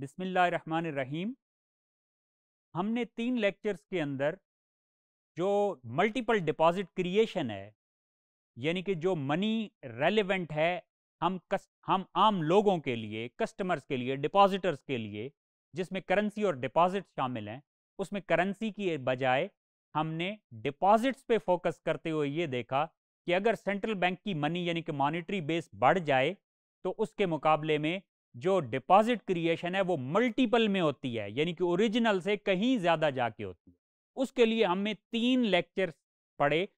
बिसमीम हमने तीन लेक्चर्स के अंदर जो मल्टीपल डिपॉजिट क्रिएशन है यानी कि जो मनी रेलेवेंट है हम कस हम आम लोगों के लिए कस्टमर्स के लिए डिपॉजिटर्स के लिए जिसमें करेंसी और डिपॉजिट शामिल हैं उसमें करेंसी की बजाय हमने डिपॉजिट्स पे फोकस करते हुए ये देखा कि अगर सेंट्रल बैंक की मनी यानी कि मॉनिटरी बेस बढ़ जाए तो उसके मुकाबले में जो डिपॉजिट क्रिएशन है वो मल्टीपल में होती है यानी कि ओरिजिनल से कहीं ज़्यादा जाके होती है उसके लिए हमने तीन लेक्चर पढ़े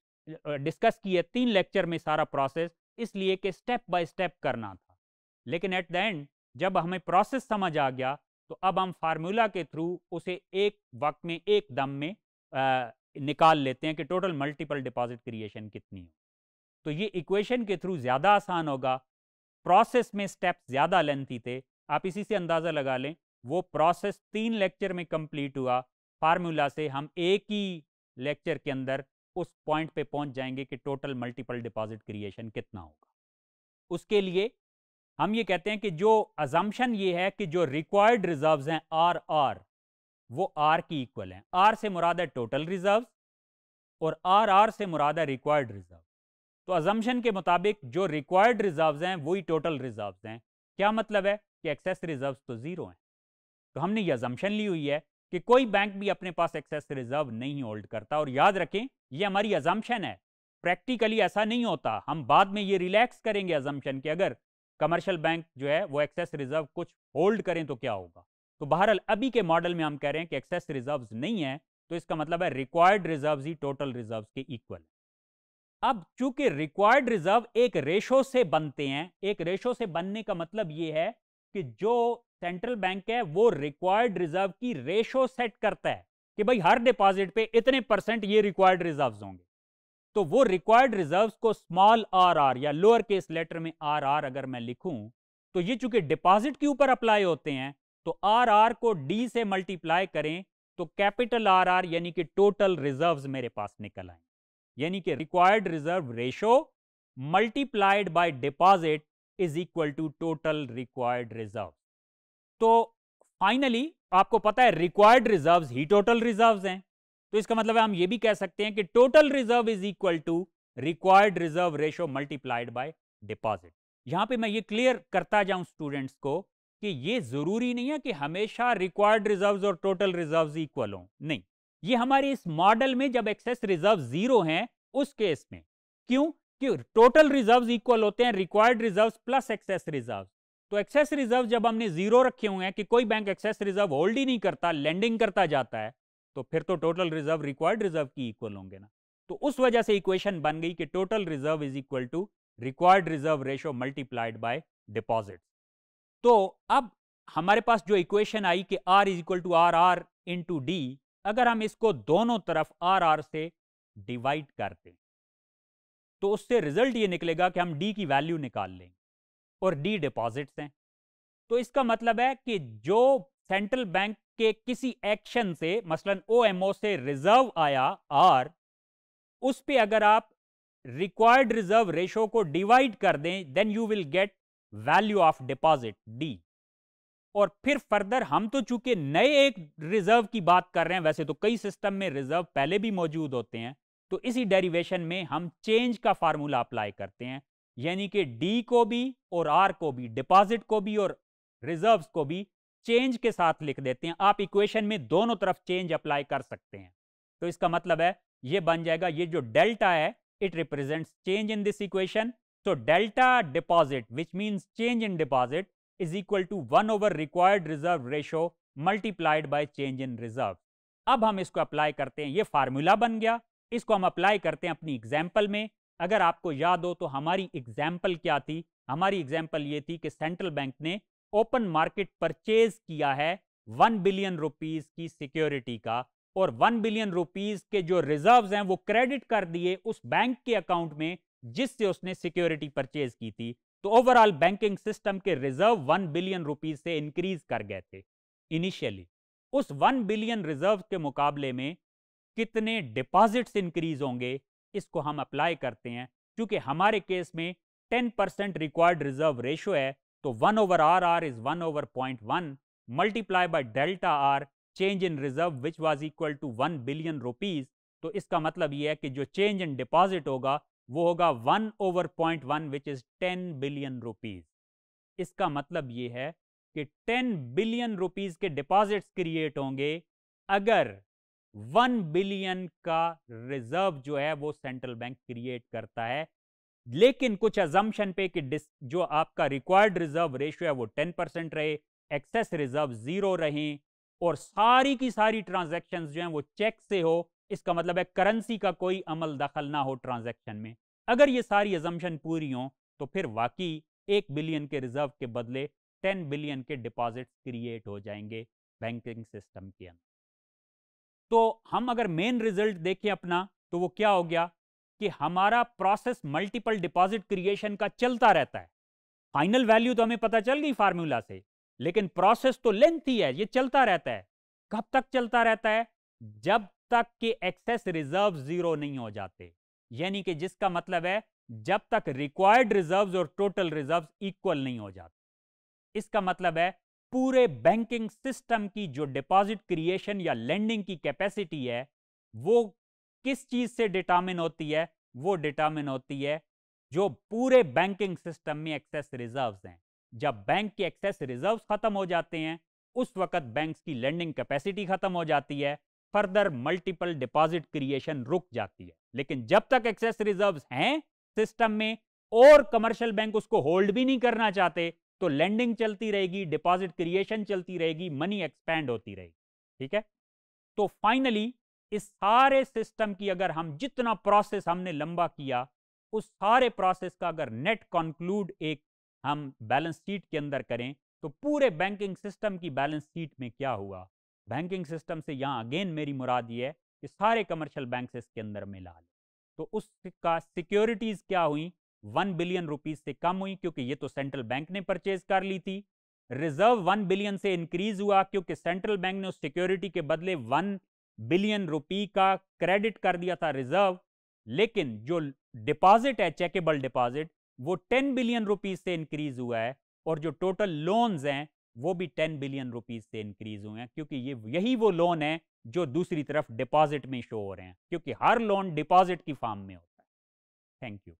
डिस्कस किए तीन लेक्चर में सारा प्रोसेस इसलिए कि स्टेप बाय स्टेप करना था लेकिन एट द एंड जब हमें प्रोसेस समझ आ गया तो अब हम फार्मूला के थ्रू उसे एक वक्त में एक दम में आ, निकाल लेते हैं कि टोटल मल्टीपल डिपॉजिट क्रिएशन कितनी हो तो ये इक्वेशन के थ्रू ज़्यादा आसान होगा प्रोसेस में स्टेप्स ज़्यादा लेंथी थे आप इसी से अंदाज़ा लगा लें वो प्रोसेस तीन लेक्चर में कंप्लीट हुआ फार्मूला से हम एक ही लेक्चर के अंदर उस पॉइंट पे पहुंच जाएंगे कि टोटल मल्टीपल डिपॉजिट क्रिएशन कितना होगा उसके लिए हम ये कहते हैं कि जो अजम्पन ये है कि जो रिक्वायर्ड रिजर्व्स हैं आर आर वो आर की इक्वल हैं आर से मुराद है टोटल रिजर्व्स और आर आर से मुराद है रिक्वायर्ड रिजर्व तो अजम्पन के मुताबिक जो रिक्वायर्ड रिजर्व हैं वही टोटल रिजर्व हैं क्या मतलब है कि एक्सेस रिजर्व तो ज़ीरो हैं तो हमने ये अजम्पन ली हुई है कि कोई बैंक भी अपने पास एक्सेस रिजर्व नहीं होल्ड करता और याद रखें ये हमारी अजम्पन है प्रैक्टिकली ऐसा नहीं होता हम बाद में ये रिलैक्स करेंगे अजम्पन के अगर कमर्शियल बैंक जो है वो एक्सेस रिजर्व कुछ होल्ड करें तो क्या होगा तो बहरहाल अभी के मॉडल में हम कह रहे हैं कि एक्सेस रिजर्व नहीं है तो इसका मतलब है रिक्वायर्ड रिजर्व ही टोटल रिजर्व के इक्वल है अब चूंकि रिक्वायर्ड रिजर्व एक रेशो से बनते हैं एक रेशो से बनने का मतलब यह है कि जो सेंट्रल बैंक है वो रिक्वायर्ड रिजर्व की रेशो सेट करता है कि भाई हर डिपॉजिट पे इतने परसेंट ये रिक्वायर्ड रिजर्व होंगे तो वो रिक्वायर्ड रिजर्व को स्मॉल आर आर या लोअर केस लेटर में आर आर अगर मैं लिखूं तो ये चूंकि डिपॉजिट के ऊपर अप्लाई होते हैं तो आर आर को डी से मल्टीप्लाई करें तो कैपिटल आर आर यानी कि टोटल रिजर्व्स मेरे पास निकल आए यानी कि required reserve ratio multiplied by deposit is equal to total required reserve तो फाइनली आपको पता है रिक्वायर्ड रिजर्व ही टोटल रिजर्व हैं तो इसका मतलब है हम ये भी कह सकते हैं कि total reserve is equal to required reserve ratio multiplied by deposit यहां पे मैं ये क्लियर करता जाऊं स्टूडेंट्स को कि ये जरूरी नहीं है कि हमेशा रिक्वायर्ड रिजर्व्स और टोटल रिजर्व्स इक्वल हो नहीं ये हमारे इस मॉडल में जब एक्सेस रिजर्व जीरो हैं उस केस में क्यों कि टोटल रिजर्व इक्वल होते हैं required reserve plus excess reserve तो एक्सेस रिजर्व जब हमने जीरो रखे हुए हैं कि कोई बैंक एक्सेस रिजर्व होल्ड ही नहीं करता लैंडिंग करता जाता है तो फिर तो टोटल रिजर्व रिक्वायर्ड रिजर्व की इक्वल होंगे ना तो उस वजह से इक्वेशन बन गई कि total reserve is equal to required reserve ratio multiplied by deposit तो अब हमारे पास जो इक्वेशन आई कि R is equal to R R into D अगर हम इसको दोनों तरफ आर आर से डिवाइड कर दें तो उससे रिजल्ट ये निकलेगा कि हम डी की वैल्यू निकाल लें और डी डिपॉजिट्स हैं तो इसका मतलब है कि जो सेंट्रल बैंक के किसी एक्शन से मसलन ओ से रिजर्व आया आर उस पर अगर आप रिक्वायर्ड रिजर्व रेशो को डिवाइड कर दें then you will get value of deposit D और फिर फर्दर हम तो चूंकि नए एक रिजर्व की बात कर रहे हैं वैसे तो कई सिस्टम में रिजर्व पहले भी मौजूद होते हैं तो इसी डेरिवेशन में हम चेंज का फार्मूला अप्लाई करते हैं यानी कि डी को भी और आर को भी डिपॉजिट को भी और रिजर्व्स को भी चेंज के साथ लिख देते हैं आप इक्वेशन में दोनों तरफ चेंज अप्लाई कर सकते हैं तो इसका मतलब है ये बन जाएगा ये जो डेल्टा है it represents change in this equation so तो delta deposit which means change in deposit is equal to one over required reserve ratio multiplied by change in reserve अब हम इसको अप्लाई करते हैं ये फार्मूला बन गया इसको हम अप्लाई करते हैं अपनी एग्जाम्पल में अगर आपको याद हो तो हमारी एग्जाम्पल क्या थी हमारी एग्जाम्पल ये थी कि सेंट्रल बैंक ने ओपन मार्केट परचेज किया है वन बिलियन रुपीज की सिक्योरिटी का और वन बिलियन रुपीज के जो रिजर्व हैं वो क्रेडिट कर दिए उस बैंक के अकाउंट में जिससे उसने सिक्योरिटी परचेज की थी तो ओवरऑल बैंकिंग सिस्टम के रिजर्व वन बिलियन रुपीज से इंक्रीज कर गए थे इनिशियली उस वन बिलियन रिजर्व के मुकाबले में कितने डिपॉजिट्स इंक्रीज होंगे इसको हम अप्लाई करते हैं क्योंकि हमारे केस में ten percent required reserve ratio है तो one over R R is one over point one multiply by delta R change in reserve which was equal to one billion rupees तो इसका मतलब यह है कि जो चेंज इन डिपॉजिट होगा वो होगा one over point one which is ten billion rupees इसका मतलब ये है कि टेन बिलियन रुपीज के डिपॉजिट्स क्रिएट होंगे अगर वन बिलियन का रिजर्व जो है वो सेंट्रल बैंक क्रिएट करता है लेकिन कुछ एजम्पन पे कि जो आपका रिक्वायर्ड रिजर्व रेशियो है वो टेन परसेंट रहे एक्सेस रिजर्व जीरो रहे और सारी की सारी ट्रांजेक्शन जो है वो चेक से हो इसका मतलब है करेंसी का कोई अमल दखल ना हो ट्रांजैक्शन में अगर ये सारी एजम्पन पूरी हों तो फिर वाकई एक बिलियन के रिजर्व के बदले टेन बिलियन के डिपॉजिट क्रिएट हो जाएंगे बैंकिंग सिस्टम के अंदर तो हम अगर मेन रिजल्ट देखें अपना तो वो क्या हो गया कि हमारा प्रोसेस मल्टीपल डिपॉजिट क्रिएशन का चलता रहता है फाइनल वैल्यू तो हमें पता चल गई फार्मूला से लेकिन प्रोसेस तो लेंथ ही है ये चलता रहता है कब तक चलता रहता है जब तक कि एक्सेस रिजर्व जीरो नहीं हो जाते यानी कि जिसका मतलब है जब तक रिक्वायर्ड रिजर्व्स और टोटल रिजर्व्स इक्वल नहीं हो जाते इसका मतलब है पूरे बैंकिंग सिस्टम की जो डिपॉजिट क्रिएशन या लेंडिंग की कैपेसिटी है वो किस चीज से डिटामिन होती है वो डिटामिन होती है जो पूरे बैंकिंग सिस्टम में एक्सेस रिजर्व्स हैं जब बैंक के एक्सेस रिजर्व्स खत्म हो जाते हैं उस वक्त बैंक की लेंडिंग कैपेसिटी खत्म हो जाती है फर्दर मल्टीपल डिपॉजिट क्रिएशन रुक जाती है लेकिन जब तक एक्सेस रिजर्व हैं सिस्टम में और कमर्शियल बैंक उसको होल्ड भी नहीं करना चाहते तो लेंडिंग चलती रहेगी डिपॉजिट क्रिएशन चलती रहेगी मनी एक्सपैंड होती रहेगी ठीक है तो फाइनली इस सारे सिस्टम की अगर हम जितना प्रोसेस हमने लंबा किया उस सारे प्रोसेस का अगर नेट कॉन्क्लूड एक हम बैलेंस शीट के अंदर करें तो पूरे बैंकिंग सिस्टम की बैलेंस शीट में क्या हुआ बैंकिंग सिस्टम से यहाँ अगेन मेरी मुराद ये है कि सारे कमर्शियल बैंक इसके अंदर मिला लें तो उसका सिक्योरिटीज़ क्या हुई वन बिलियन रुपीज़ से कम हुई क्योंकि ये तो सेंट्रल बैंक ने परचेज कर ली थी रिजर्व वन बिलियन से इंक्रीज हुआ क्योंकि सेंट्रल बैंक ने उस सिक्योरिटी के बदले वन बिलियन रुपी का क्रेडिट कर दिया था रिजर्व लेकिन जो डिपॉजिट है चेकेबल डिपॉजिट वो टेन बिलियन रुपीज से इंक्रीज हुआ है और जो टोटल लोन्स हैं वो भी टेन बिलियन रुपीज से इंक्रीज हुए हैं क्योंकि ये यही वो लोन है जो दूसरी तरफ डिपॉजिट में शो हो रहे हैं क्योंकि हर लोन डिपॉजिट की फॉर्म में होता है थैंक यू